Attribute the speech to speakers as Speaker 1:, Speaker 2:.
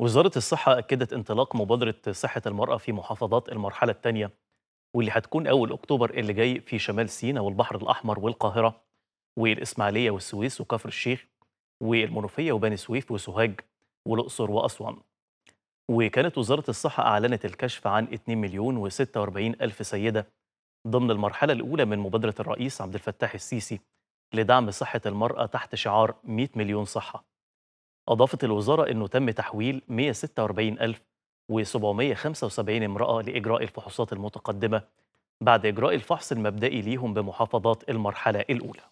Speaker 1: وزارة الصحة أكدت انطلاق مبادرة صحة المرأة في محافظات المرحلة الثانية واللي هتكون أول أكتوبر اللي جاي في شمال سيناء والبحر الأحمر والقاهرة والإسماعيلية والسويس وكفر الشيخ والمنوفية وبني سويف وسوهاج والأقصر وأسوان وكانت وزارة الصحة أعلنت الكشف عن 2 مليون و46 ألف سيدة ضمن المرحلة الأولى من مبادرة الرئيس عبد الفتاح السيسي لدعم صحة المرأة تحت شعار 100 مليون صحة أضافت الوزارة أنه تم تحويل 146775 امرأة لإجراء الفحوصات المتقدمة بعد إجراء الفحص المبدئي ليهم بمحافظات المرحلة الأولى